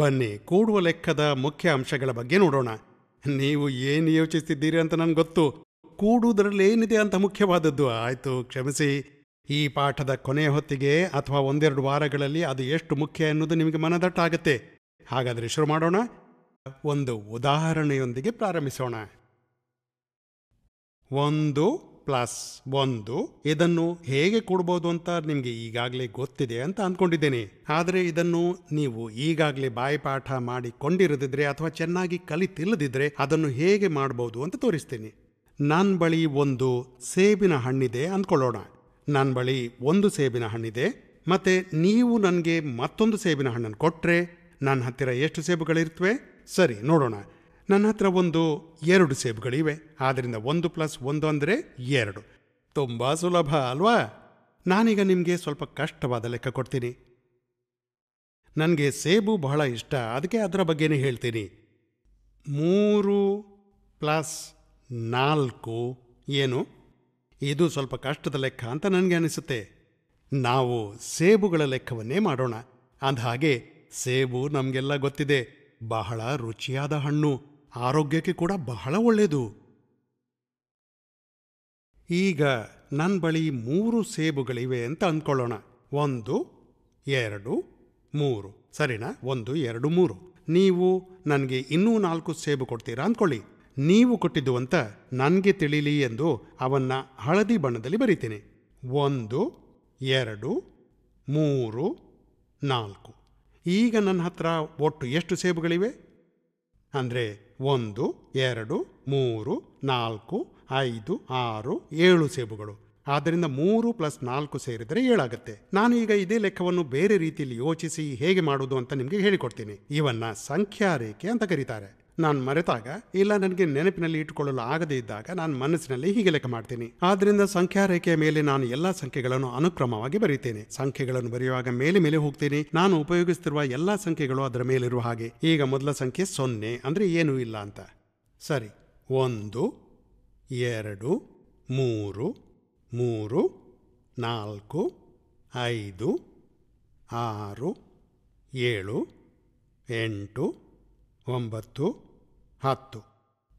ಬನ್ನಿ ಕೂಡುವ ಲೆಕ್ಕದ ಮುಖ್ಯ ಅಂಶಗಳ ಬಗ್ಗೆ ನೋಡೋಣ ನೀವು ಏನು ಯೋಚಿಸ್ತಿದ್ದೀರಿ ಅಂತ ನನಗೆ ಗೊತ್ತು ಕೂಡುವುದರಲ್ಲಿ ಏನಿದೆ ಅಂತ ಮುಖ್ಯವಾದದ್ದು ಆಯಿತು ಕ್ಷಮಿಸಿ ಈ ಪಾಠದ ಕೊನೆಯ ಹೊತ್ತಿಗೆ ಅಥವಾ ಒಂದೆರಡು ವಾರಗಳಲ್ಲಿ ಅದು ಎಷ್ಟು ಮುಖ್ಯ ಎನ್ನುವುದು ನಿಮಗೆ ಮನದಟ್ಟಾಗುತ್ತೆ ಹಾಗಾದರೆ ಶುರು ಮಾಡೋಣ ಒಂದು ಉದಾಹರಣೆಯೊಂದಿಗೆ ಪ್ರಾರಂಭಿಸೋಣ ಒಂದು ಪ್ಲಸ್ ಒಂದು ಇದನ್ನು ಹೇಗೆ ಕೊಡ್ಬೋದು ಅಂತ ನಿಮಗೆ ಈಗಾಗಲೇ ಗೊತ್ತಿದೆ ಅಂತ ಅಂದ್ಕೊಂಡಿದ್ದೇನೆ ಆದರೆ ಇದನ್ನು ನೀವು ಈಗಾಗಲೇ ಬಾಯಿಪಾಠ ಮಾಡಿಕೊಂಡಿರದಿದ್ರೆ ಅಥವಾ ಚೆನ್ನಾಗಿ ಕಲಿತಿಲ್ಲದಿದ್ರೆ ಅದನ್ನು ಹೇಗೆ ಮಾಡ್ಬೋದು ಅಂತ ತೋರಿಸ್ತೀನಿ ನನ್ನ ಬಳಿ ಒಂದು ಸೇಬಿನ ಹಣ್ಣಿದೆ ಅಂದ್ಕೊಳ್ಳೋಣ ನನ್ನ ಬಳಿ ಒಂದು ಸೇಬಿನ ಹಣ್ಣಿದೆ ಮತ್ತು ನೀವು ನನಗೆ ಮತ್ತೊಂದು ಸೇಬಿನ ಹಣ್ಣನ್ನು ಕೊಟ್ಟರೆ ನನ್ನ ಹತ್ತಿರ ಎಷ್ಟು ಸೇಬುಗಳಿರ್ತವೆ ಸರಿ ನೋಡೋಣ ನನ್ನ ಹತ್ರ ಒಂದು ಎರಡು ಸೇಬುಗಳಿವೆ ಆದ್ದರಿಂದ ಒಂದು ಪ್ಲಸ್ ಒಂದು ಅಂದರೆ ಎರಡು ತುಂಬ ಸುಲಭ ಅಲ್ವಾ ನಾನೀಗ ನಿಮಗೆ ಸ್ವಲ್ಪ ಕಷ್ಟವಾದ ಲೆಕ್ಕ ಕೊಡ್ತೀನಿ ನನಗೆ ಸೇಬು ಬಹಳ ಇಷ್ಟ ಅದಕ್ಕೆ ಅದರ ಬಗ್ಗೆನೇ ಹೇಳ್ತೀನಿ ಮೂರು ಪ್ಲಸ್ ನಾಲ್ಕು ಏನು ಇದು ಸ್ವಲ್ಪ ಕಷ್ಟದ ಲೆಕ್ಕ ಅಂತ ನನಗೆ ಅನಿಸುತ್ತೆ ನಾವು ಸೇಬುಗಳ ಲೆಕ್ಕವನ್ನೇ ಮಾಡೋಣ ಅಂದ ಹಾಗೆ ಸೇಬು ನಮಗೆಲ್ಲ ಗೊತ್ತಿದೆ ಬಹಳ ರುಚಿಯಾದ ಹಣ್ಣು ಆರೋಗ್ಯಕ್ಕೆ ಕೂಡ ಬಹಳ ಒಳ್ಳೆಯದು ಈಗ ನನ್ನ ಬಳಿ ಮೂರು ಸೇಬುಗಳಿವೆ ಅಂತ ಅಂದ್ಕೊಳ್ಳೋಣ ಒಂದು ಎರಡು ಮೂರು ಸರಿನಾ ಒಂದು ಎರಡು ಮೂರು ನೀವು ನನಗೆ ಇನ್ನೂ ನಾಲ್ಕು ಸೇಬು ಕೊಡ್ತೀರಾ ಅಂದ್ಕೊಳ್ಳಿ ನೀವು ಕೊಟ್ಟಿದ್ದು ಅಂತ ನನಗೆ ತಿಳಿಲಿ ಎಂದು ಅವನ್ನ ಹಳದಿ ಬಣ್ಣದಲ್ಲಿ ಬರೀತೀನಿ ಒಂದು ಎರಡು ಮೂರು ನಾಲ್ಕು ಈಗ ನನ್ನ ಹತ್ರ ಒಟ್ಟು ಎಷ್ಟು ಸೇಬುಗಳಿವೆ ಅಂದರೆ ಒಂದು ಎರಡು ಮೂರು ನಾಲ್ಕು ಐದು ಆರು ಏಳು ಸೇಬುಗಳು ಆದ್ದರಿಂದ ಮೂರು ಪ್ಲಸ್ ನಾಲ್ಕು ಸೇರಿದರೆ ಏಳಾಗುತ್ತೆ ನಾನು ಈಗ ಇದೇ ಲೆಕ್ಕವನ್ನು ಬೇರೆ ರೀತಿಯಲ್ಲಿ ಯೋಚಿಸಿ ಹೇಗೆ ಮಾಡುವುದು ಅಂತ ನಿಮಗೆ ಹೇಳಿಕೊಡ್ತೀನಿ ಇವನ್ನ ಸಂಖ್ಯಾ ರೇಖೆ ಅಂತ ಕರೀತಾರೆ ನಾನು ಮರೆತಾಗ ಇಲ್ಲ ನನಗೆ ನೆನಪಿನಲ್ಲಿ ಇಟ್ಟುಕೊಳ್ಳಲು ಆಗದೇ ಇದ್ದಾಗ ನಾನು ಮನಸ್ಸಿನಲ್ಲಿ ಹೀಗೆ ಲೆಕ್ಕ ಮಾಡ್ತೀನಿ ಆದ್ದರಿಂದ ಸಂಖ್ಯಾ ರೇಖೆಯ ಮೇಲೆ ನಾನು ಎಲ್ಲಾ ಸಂಖ್ಯೆಗಳನ್ನು ಅನುಕ್ರಮವಾಗಿ ಬರೆಯುತ್ತೇನೆ ಸಂಖ್ಯೆಗಳನ್ನು ಬರೆಯುವಾಗ ಮೇಲೆ ಮೇಲೆ ಹೋಗ್ತೀನಿ ನಾನು ಉಪಯೋಗಿಸುತ್ತಿರುವ ಎಲ್ಲಾ ಸಂಖ್ಯೆಗಳು ಅದರ ಮೇಲಿರುವ ಹಾಗೆ ಈಗ ಮೊದಲ ಸಂಖ್ಯೆ ಸೊನ್ನೆ ಅಂದರೆ ಏನೂ ಇಲ್ಲ ಅಂತ ಸರಿ ಒಂದು ಎರಡು ಮೂರು ಮೂರು ನಾಲ್ಕು ಐದು ಆರು ಏಳು ಎಂಟು ಒಂಬತ್ತು ಹತ್ತು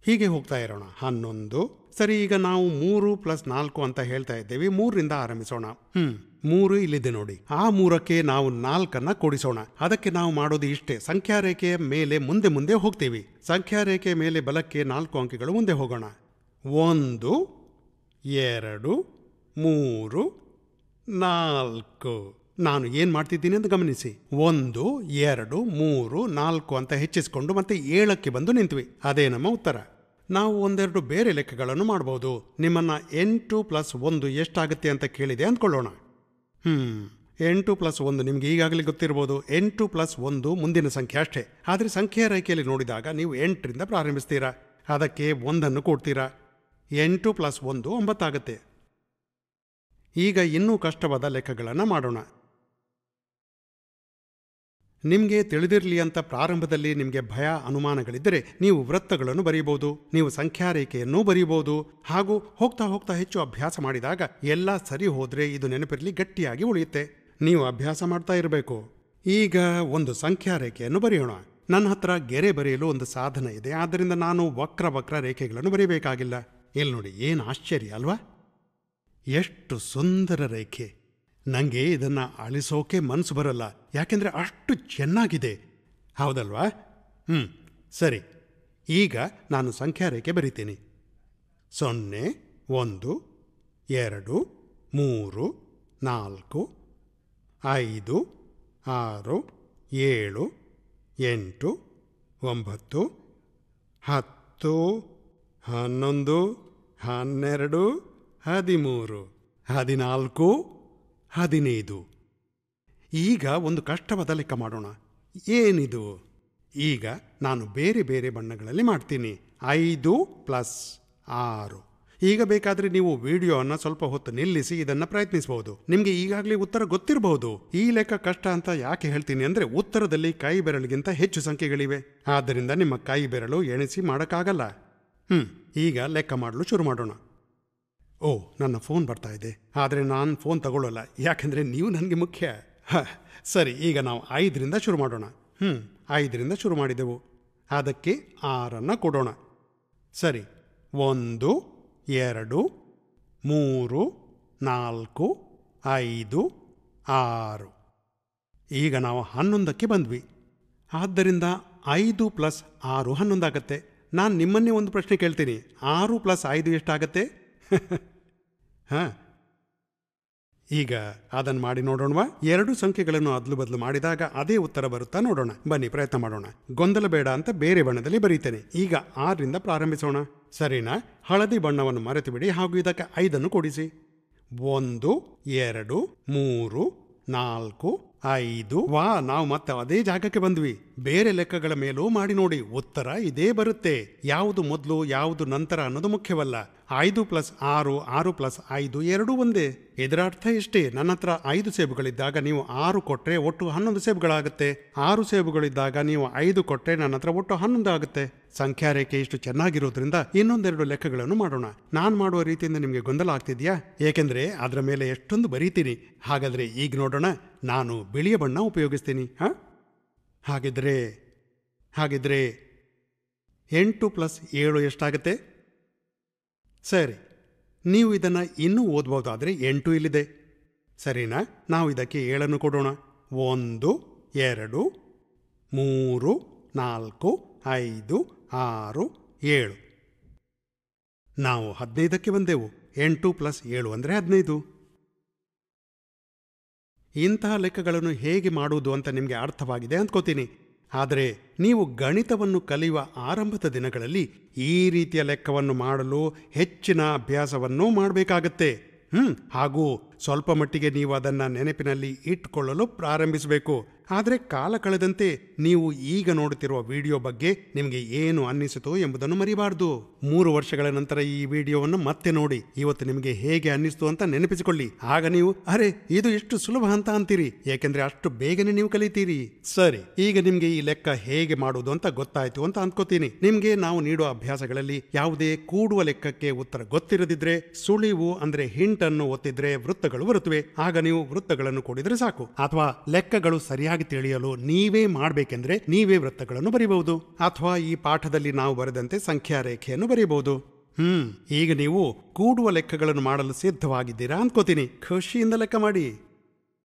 ಹೀಗೆ ಹೋಗ್ತಾ ಇರೋಣ ಹನ್ನೊಂದು ಸರಿ ಈಗ ನಾವು ಮೂರು ಪ್ಲಸ್ ನಾಲ್ಕು ಅಂತ ಹೇಳ್ತಾ ಇದ್ದೇವೆ ಮೂರರಿಂದ ಆರಂಭಿಸೋಣ ಹ್ಮ್ ಮೂರು ಇಲ್ಲಿದೆ ನೋಡಿ ಆ ಮೂರಕ್ಕೆ ನಾವು ನಾಲ್ಕನ್ನ ಕೂಡಿಸೋಣ ಅದಕ್ಕೆ ನಾವು ಮಾಡೋದು ಇಷ್ಟೇ ಸಂಖ್ಯಾ ರೇಖೆಯ ಮೇಲೆ ಮುಂದೆ ಮುಂದೆ ಹೋಗ್ತೀವಿ ಸಂಖ್ಯಾ ರೇಖೆಯ ಮೇಲೆ ಬಲಕ್ಕೆ ನಾಲ್ಕು ಅಂಕಿಗಳು ಮುಂದೆ ಹೋಗೋಣ ಒಂದು ಎರಡು ಮೂರು ನಾಲ್ಕು ನಾನು ಏನು ಮಾಡ್ತಿದ್ದೀನಿ ಅಂತ ಗಮನಿಸಿ ಒಂದು ಎರಡು ಮೂರು ನಾಲ್ಕು ಅಂತ ಹೆಚ್ಚಿಸಿಕೊಂಡು ಮತ್ತೆ ಏಳಕ್ಕೆ ಬಂದು ನಿಂತ್ವಿ ಅದೇ ನಮ್ಮ ಉತ್ತರ ನಾವು ಒಂದೆರಡು ಬೇರೆ ಲೆಕ್ಕಗಳನ್ನು ಮಾಡಬಹುದು ನಿಮ್ಮನ್ನು ಎಂಟು ಪ್ಲಸ್ ಒಂದು ಎಷ್ಟಾಗುತ್ತೆ ಅಂತ ಕೇಳಿದೆ ಅಂದ್ಕೊಳ್ಳೋಣ ಹ್ಞೂ ಎಂಟು ಪ್ಲಸ್ ಒಂದು ನಿಮಗೆ ಈಗಾಗಲೇ ಗೊತ್ತಿರ್ಬೋದು ಎಂಟು ಪ್ಲಸ್ ಒಂದು ಮುಂದಿನ ಸಂಖ್ಯೆ ಅಷ್ಟೇ ಆದರೆ ಸಂಖ್ಯೆಯ ರೇಖೆಯಲ್ಲಿ ನೋಡಿದಾಗ ನೀವು ಎಂಟರಿಂದ ಪ್ರಾರಂಭಿಸ್ತೀರಾ ಅದಕ್ಕೆ ಒಂದನ್ನು ಕೊಡ್ತೀರಾ ಎಂಟು ಪ್ಲಸ್ ಒಂದು ಒಂಬತ್ತಾಗುತ್ತೆ ಈಗ ಇನ್ನೂ ಕಷ್ಟವಾದ ಲೆಕ್ಕಗಳನ್ನು ಮಾಡೋಣ ನಿಮಗೆ ತಿಳಿದಿರಲಿ ಅಂತ ಪ್ರಾರಂಭದಲ್ಲಿ ನಿಮಗೆ ಭಯ ಅನುಮಾನಗಳಿದ್ದರೆ ನೀವು ವೃತ್ತಗಳನ್ನು ಬರೆಯಬಹುದು ನೀವು ಸಂಖ್ಯಾರೇಖೆಯನ್ನು ಬರೆಯಬಹುದು ಹಾಗೂ ಹೋಗ್ತಾ ಹೋಗ್ತಾ ಹೆಚ್ಚು ಅಭ್ಯಾಸ ಮಾಡಿದಾಗ ಎಲ್ಲ ಸರಿ ಹೋದರೆ ಇದು ನೆನಪಿರಲಿ ಗಟ್ಟಿಯಾಗಿ ಉಳಿಯುತ್ತೆ ನೀವು ಅಭ್ಯಾಸ ಮಾಡ್ತಾ ಇರಬೇಕು ಈಗ ಒಂದು ಸಂಖ್ಯಾರೇಖೆಯನ್ನು ಬರೆಯೋಣ ನನ್ನ ಹತ್ರ ಗೆರೆ ಬರೆಯಲು ಒಂದು ಸಾಧನ ಇದೆ ಆದ್ದರಿಂದ ನಾನು ವಕ್ರ ವಕ್ರ ರೇಖೆಗಳನ್ನು ಬರೀಬೇಕಾಗಿಲ್ಲ ಇಲ್ಲಿ ನೋಡಿ ಏನು ಆಶ್ಚರ್ಯ ಅಲ್ವಾ ಎಷ್ಟು ಸುಂದರ ರೇಖೆ ನನಗೆ ಇದನ್ನು ಅಳಿಸೋಕೆ ಮನಸ್ಸು ಬರಲ್ಲ ಯಾಕೆಂದರೆ ಅಷ್ಟು ಚೆನ್ನಾಗಿದೆ ಹೌದಲ್ವಾ ಹ್ಞೂ ಸರಿ ಈಗ ನಾನು ಸಂಖ್ಯಾ ರೇಖೆ ಬರಿತೀನಿ ಸೊನ್ನೆ ಒಂದು ಎರಡು ಮೂರು ನಾಲ್ಕು ಐದು ಆರು ಏಳು ಎಂಟು ಒಂಬತ್ತು ಹತ್ತು ಹನ್ನೊಂದು ಹನ್ನೆರಡು ಹದಿಮೂರು ಹದಿನಾಲ್ಕು ಹದಿನೈದು ಈಗ ಒಂದು ಕಷ್ಟವಾದ ಲೆಕ್ಕ ಮಾಡೋಣ ಏನಿದು ಈಗ ನಾನು ಬೇರೆ ಬೇರೆ ಬಣ್ಣಗಳಲ್ಲಿ ಮಾಡ್ತೀನಿ ಐದು ಪ್ಲಸ್ ಆರು ಈಗ ಬೇಕಾದರೆ ನೀವು ವಿಡಿಯೋವನ್ನು ಸ್ವಲ್ಪ ಹೊತ್ತು ನಿಲ್ಲಿಸಿ ಇದನ್ನು ಪ್ರಯತ್ನಿಸಬಹುದು ನಿಮಗೆ ಈಗಾಗಲೇ ಉತ್ತರ ಗೊತ್ತಿರಬಹುದು ಈ ಲೆಕ್ಕ ಕಷ್ಟ ಅಂತ ಯಾಕೆ ಹೇಳ್ತೀನಿ ಅಂದರೆ ಉತ್ತರದಲ್ಲಿ ಕೈ ಬೆರಳಿಗಿಂತ ಹೆಚ್ಚು ಸಂಖ್ಯೆಗಳಿವೆ ಆದ್ದರಿಂದ ನಿಮ್ಮ ಕೈ ಬೆರಳು ಎಣಿಸಿ ಮಾಡೋಕ್ಕಾಗಲ್ಲ ಹ್ಞೂ ಈಗ ಲೆಕ್ಕ ಮಾಡಲು ಶುರು ಮಾಡೋಣ ಓ ನನ್ನ ಫೋನ್ ಬರ್ತಾ ಇದೆ ಆದರೆ ನಾನು ಫೋನ್ ತಗೊಳ್ಳಲ್ಲ ಯಾಕೆಂದರೆ ನೀವು ನನಗೆ ಮುಖ್ಯ ಸರಿ ಈಗ ನಾವು ಐದರಿಂದ ಶುರು ಮಾಡೋಣ ಹ್ಞೂ ಐದರಿಂದ ಶುರು ಮಾಡಿದೆವು ಅದಕ್ಕೆ ಆರನ್ನು ಕೊಡೋಣ ಸರಿ ಒಂದು ಎರಡು ಮೂರು ನಾಲ್ಕು ಐದು ಆರು ಈಗ ನಾವು ಹನ್ನೊಂದಕ್ಕೆ ಬಂದ್ವಿ ಆದ್ದರಿಂದ ಐದು ಪ್ಲಸ್ ಆರು ಹನ್ನೊಂದಾಗತ್ತೆ ನಾನು ನಿಮ್ಮನ್ನೇ ಒಂದು ಪ್ರಶ್ನೆ ಕೇಳ್ತೀನಿ ಆರು ಪ್ಲಸ್ ಐದು ಎಷ್ಟಾಗತ್ತೆ ಹಾಂ ಈಗ ಅದನ್ನು ಮಾಡಿ ನೋಡೋಣವಾ ಎರಡು ಸಂಖ್ಯೆಗಳನ್ನು ಅದ್ಲು ಬದಲು ಮಾಡಿದಾಗ ಅದೇ ಉತ್ತರ ಬರುತ್ತಾ ನೋಡೋಣ ಬನ್ನಿ ಪ್ರಯತ್ನ ಮಾಡೋಣ ಗೊಂದಲ ಬೇಡ ಅಂತ ಬೇರೆ ಬಣ್ಣದಲ್ಲಿ ಬರೀತೇನೆ ಈಗ ಆರರಿಂದ ಪ್ರಾರಂಭಿಸೋಣ ಸರಿನಾ ಹಳದಿ ಬಣ್ಣವನ್ನು ಮರೆತು ಬಿಡಿ ಹಾಗೂ ಇದಕ್ಕೆ ಐದನ್ನು ಕೊಡಿಸಿ ಒಂದು ಎರಡು ಮೂರು ನಾಲ್ಕು ಐದು ವಾ ನಾವು ಮತ್ತೆ ಅದೇ ಜಾಗಕ್ಕೆ ಬಂದ್ವಿ ಬೇರೆ ಲೆಕ್ಕಗಳ ಮೇಲೂ ಮಾಡಿ ನೋಡಿ ಉತ್ತರ ಇದೇ ಬರುತ್ತೆ ಯಾವುದು ಮೊದಲು ಯಾವುದು ನಂತರ ಅನ್ನೋದು ಮುಖ್ಯವಲ್ಲ ಐದು ಪ್ಲಸ್ ಆರು ಆರು ಪ್ಲಸ್ ಐದು ಎರಡು ಒಂದೇ ಇದರ ಅರ್ಥ ಇಷ್ಟೇ ನನ್ನ ಹತ್ರ ಐದು ಸೇಬುಗಳಿದ್ದಾಗ ನೀವು ಆರು ಕೊಟ್ಟರೆ ಒಟ್ಟು ಹನ್ನೊಂದು ಸೇಬುಗಳಾಗುತ್ತೆ ಆರು ಸೇಬುಗಳಿದ್ದಾಗ ನೀವು ಐದು ಕೊಟ್ಟರೆ ನನ್ನ ಹತ್ರ ಒಟ್ಟು ಹನ್ನೊಂದು ಆಗುತ್ತೆ ಸಂಖ್ಯಾ ರೇಖೆ ಇಷ್ಟು ಚೆನ್ನಾಗಿರೋದ್ರಿಂದ ಇನ್ನೊಂದೆರಡು ಲೆಕ್ಕಗಳನ್ನು ಮಾಡೋಣ ನಾನು ಮಾಡುವ ರೀತಿಯಿಂದ ನಿಮಗೆ ಗೊಂದಲ ಆಗ್ತಿದ್ಯಾ ಏಕೆಂದರೆ ಅದರ ಮೇಲೆ ಎಷ್ಟೊಂದು ಬರೀತೀನಿ ಹಾಗಾದರೆ ಈಗ ನೋಡೋಣ ನಾನು ಬಿಳಿಯ ಬಣ್ಣ ಉಪಯೋಗಿಸ್ತೀನಿ ಹಾಂ ಹಾಗಿದ್ರೆ ಹಾಗಿದ್ರೆ ಎಂಟು ಪ್ಲಸ್ ಏಳು ಎಷ್ಟಾಗತ್ತೆ ಸರಿ ನೀವು ಇದನ್ನು ಇನ್ನೂ ಓದ್ಬೋದಾದರೆ ಎಂಟು ಇಲ್ಲಿದೆ ಸರಿನಾ ನಾವು ಇದಕ್ಕೆ ಏಳನ್ನು ಕೊಡೋಣ ಒಂದು ಎರಡು ಮೂರು ನಾಲ್ಕು ಐದು ಆರು ಏಳು ನಾವು ಹದಿನೈದಕ್ಕೆ ಬಂದೆವು ಎಂಟು ಪ್ಲಸ್ ಏಳು ಅಂದರೆ ಹದಿನೈದು ಇಂತಹ ಲೆಕ್ಕಗಳನ್ನು ಹೇಗೆ ಮಾಡುವುದು ಅಂತ ನಿಮಗೆ ಅರ್ಥವಾಗಿದೆ ಅಂದ್ಕೋತೀನಿ ಆದರೆ ನೀವು ಗಣಿತವನ್ನು ಕಲಿಯುವ ಆರಂಭದ ದಿನಗಳಲ್ಲಿ ಈ ರೀತಿಯ ಲೆಕ್ಕವನ್ನು ಮಾಡಲು ಹೆಚ್ಚಿನ ಅಭ್ಯಾಸವನ್ನೂ ಮಾಡಬೇಕಾಗತ್ತೆ ಹ್ಞೂ ಹಾಗೂ ಸ್ವಲ್ಪ ಮಟ್ಟಿಗೆ ನೀವು ಅದನ್ನು ನೆನಪಿನಲ್ಲಿ ಇಟ್ಟುಕೊಳ್ಳಲು ಪ್ರಾರಂಭಿಸಬೇಕು ಆದರೆ ಕಾಲ ಕಳೆದಂತೆ ನೀವು ಈಗ ನೋಡುತ್ತಿರುವ ವಿಡಿಯೋ ಬಗ್ಗೆ ನಿಮಗೆ ಏನು ಅನ್ನಿಸಿತು ಎಂಬುದನ್ನು ಮರಿಬಾರ್ದು ಮೂರು ವರ್ಷಗಳ ನಂತರ ಈ ವಿಡಿಯೋವನ್ನು ಮತ್ತೆ ನೋಡಿ ಇವತ್ತು ನಿಮಗೆ ಹೇಗೆ ಅನ್ನಿಸ್ತು ಅಂತ ನೆನಪಿಸಿಕೊಳ್ಳಿ ಆಗ ನೀವು ಅರೆ ಇದು ಎಷ್ಟು ಸುಲಭ ಅಂತ ಅಂತೀರಿ ಏಕೆಂದ್ರೆ ಅಷ್ಟು ಬೇಗನೆ ನೀವು ಕಲಿತೀರಿ ಸರಿ ಈಗ ನಿಮಗೆ ಈ ಲೆಕ್ಕ ಹೇಗೆ ಮಾಡುವುದು ಅಂತ ಗೊತ್ತಾಯ್ತು ಅಂತ ಅಂದ್ಕೋತೀನಿ ನಿಮಗೆ ನಾವು ನೀಡುವ ಅಭ್ಯಾಸಗಳಲ್ಲಿ ಯಾವುದೇ ಕೂಡುವ ಲೆಕ್ಕಕ್ಕೆ ಉತ್ತರ ಗೊತ್ತಿರದಿದ್ರೆ ಸುಳಿವು ಅಂದ್ರೆ ಹಿಂಟನ್ನು ಒತ್ತಿದ್ರೆ ವೃತ್ತ ವೃತ್ತಗಳು ಬರುತ್ತವೆ ಆಗ ನೀವು ವೃತ್ತಗಳನ್ನು ಕೊಡಿದರೆ ಸಾಕು ಅಥವಾ ಲೆಕ್ಕಗಳು ಸರಿಯಾಗಿ ತಿಳಿಯಲು ನೀವೇ ಮಾಡಬೇಕೆಂದ್ರೆ ನೀವೇ ವೃತ್ತಗಳನ್ನು ಬರೀಬಹುದು ಅಥವಾ ಈ ಪಾಠದಲ್ಲಿ ನಾವು ಬರೆದಂತೆ ಸಂಖ್ಯಾ ರೇಖೆಯನ್ನು ಬರೆಯಬಹುದು ಹ್ಮ್ ಈಗ ನೀವು ಕೂಡುವ ಲೆಕ್ಕಗಳನ್ನು ಮಾಡಲು ಸಿದ್ಧವಾಗಿದ್ದೀರಾ ಅನ್ಕೋತೀನಿ ಖುಷಿಯಿಂದ ಲೆಕ್ಕ ಮಾಡಿ